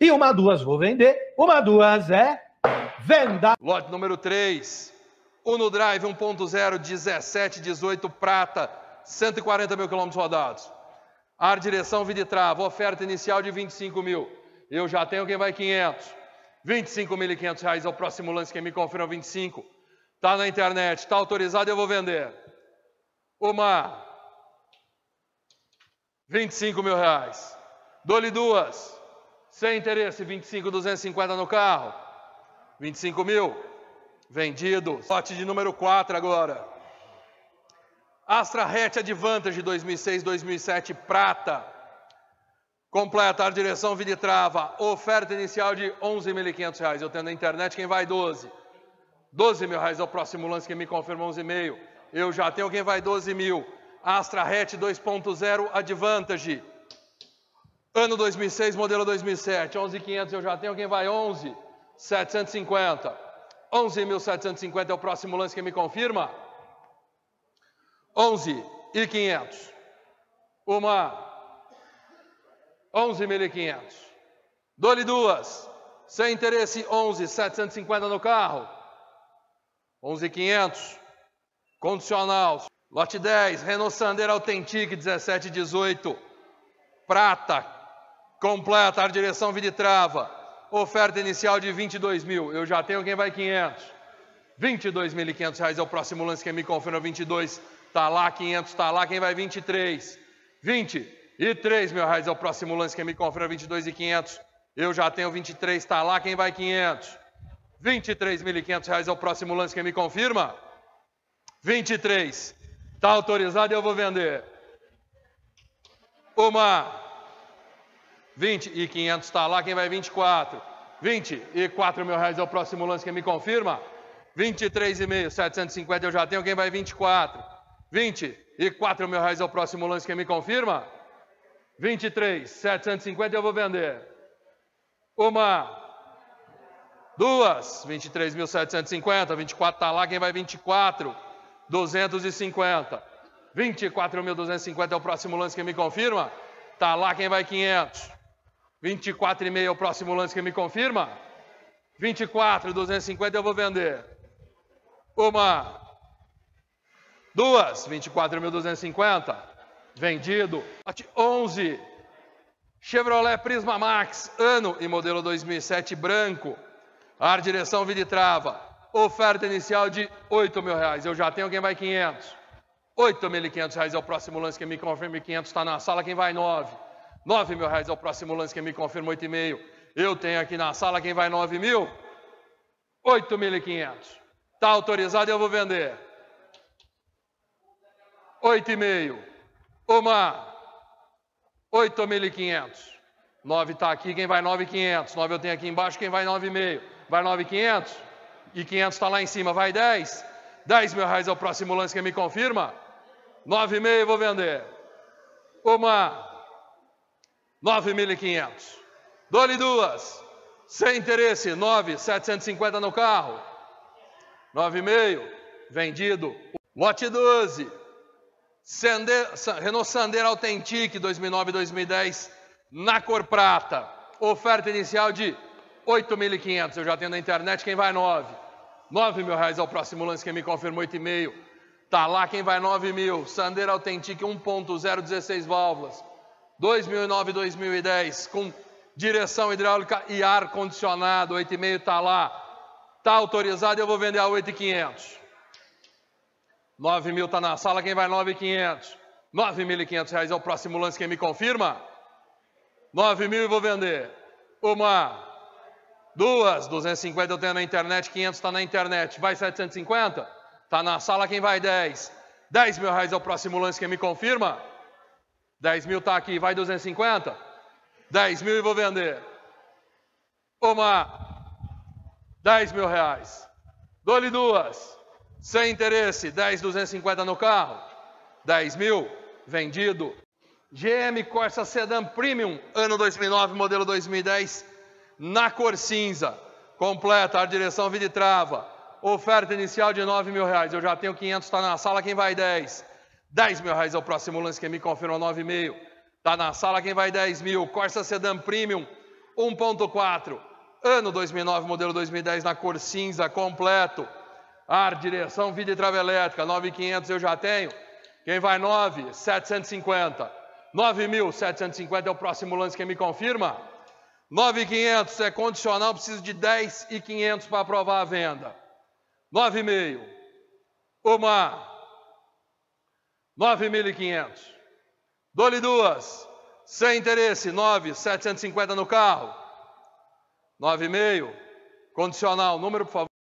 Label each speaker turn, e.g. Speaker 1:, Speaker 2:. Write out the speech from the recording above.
Speaker 1: E uma, duas, vou vender. Uma, duas é venda. Lote número 3. Uno Drive 1.0, 17, 18, prata, 140 mil quilômetros rodados. Ar, direção, vida e trava. Oferta inicial de 25 mil. Eu já tenho quem vai 500. 25.500 reais é o próximo lance. Quem me confirma 25. É tá na internet, tá autorizado, eu vou vender. Uma. 25 mil reais. Dou-lhe duas. Sem interesse, 25, 250 no carro. 25 mil. Vendido. Lote de número 4 agora. Astra Hatch Advantage 2006-2007 prata. Completa direção Viditrava. Oferta inicial de 11.500 reais. Eu tenho na internet quem vai 12. 12 mil reais é o próximo lance que me confirmou 11,5. Eu já tenho quem vai 12 mil. Astra Hatch 2.0 Advantage. Ano 2006, modelo 2007, 11.500 eu já tenho, quem vai? 11.750. 11.750 é o próximo lance que me confirma? 11.500. Uma. 11.500. Dou-lhe duas. Sem interesse, 11.750 no carro. 11.500. Condicional. Lote 10, Renault Sandero Authentic 1718. Prata, Completa a direção Viditrava. Oferta inicial de 22 mil. Eu já tenho quem vai 500. 22.500 reais é o próximo lance. Quem me confirma 22. Tá lá 500, tá lá. Quem vai 23. 23 mil reais é o próximo lance. Quem me confirma 22 e 500. Eu já tenho 23, tá lá. Quem vai 500. 23.500 reais é o próximo lance. Quem me confirma? 23. Tá autorizado, eu vou vender. Uma 20 e 500 está lá, quem vai 24? 20 e 4 mil reais é o próximo lance, quem me confirma? 23 e meio, 750 eu já tenho, quem vai 24? 20 e 4 mil reais é o próximo lance, quem me confirma? 23, 750 eu vou vender. Uma, duas, 23.750, 24 está lá, quem vai 24? 250. 24.250 é o próximo lance, quem me confirma? Está lá quem vai 500. 24 e meio é o próximo lance que me confirma? 24, 250 eu vou vender. Uma. Duas, 24.250. Vendido. 11. Chevrolet Prisma Max, ano e modelo 2007 branco. Ar direção viditrava. Oferta inicial de 8 mil reais. Eu já tenho quem vai 500. 8.500 reais é o próximo lance que me confirma. 500 está na sala, quem vai 9. 9 mil reais é o próximo lance que me confirma 8,5. Eu tenho aqui na sala quem vai 9 mil? 8.500. Está autorizado eu vou vender. 8,5. Uma. 8.500. 9 está aqui, quem vai 9,500? 9 eu tenho aqui embaixo, quem vai 9,5? Vai 9,500? E 500 está lá em cima, vai 10? 10 mil reais é o próximo lance que me confirma? 9,5 vou vender. Uma. 9.500. Dou-lhe duas. Sem interesse, 9.750 no carro. 9,5. Vendido. Lote 12. Sander, Renault Sandero Authentic 2009-2010 na cor prata. Oferta inicial de 8.500. Eu já tenho na internet quem vai 9. 9 mil reais ao é próximo lance, quem me confirmou 8,5. Tá lá quem vai 9 mil. Sandero Authentic 1.0, 16 válvulas. 2009 2010, com direção hidráulica e ar-condicionado, 8,5 está lá, está autorizado, eu vou vender a 8,500. 9 mil está na sala, quem vai 9,500? 9.500 reais é o próximo lance, quem me confirma? 9 mil e vou vender. Uma, duas, 250 eu tenho na internet, 500 está na internet, vai 750? Está na sala, quem vai 10? 10 mil reais é o próximo lance, quem me confirma? 10 mil está aqui, vai 250? 10 mil e vou vender. Uma, 10 mil reais. Dou-lhe duas, sem interesse, 10, 250 no carro. 10 mil, vendido. GM Corsa Sedan Premium, ano 2009, modelo 2010, na cor cinza, completa, ar direção, vida e trava. Oferta inicial de 9 mil reais, eu já tenho 500, está na sala, quem vai 10? 10 mil reais é o próximo lance, quem me confirma 9,5. É Está na sala quem vai 10 mil. Corsa Sedan Premium 1.4. Ano 2009, modelo 2010 na cor cinza, completo. Ar, direção, vida e trava elétrica, 9,500 eu já tenho. Quem vai 9, 750. 9.750 é o próximo lance, quem me confirma? 9.500 é condicional, preciso de 10.500 para aprovar a venda. 9,5. Uma, 9.500. Dou-lhe duas. Sem interesse, 9.750 no carro. 9,5. Condicional, número, por favor.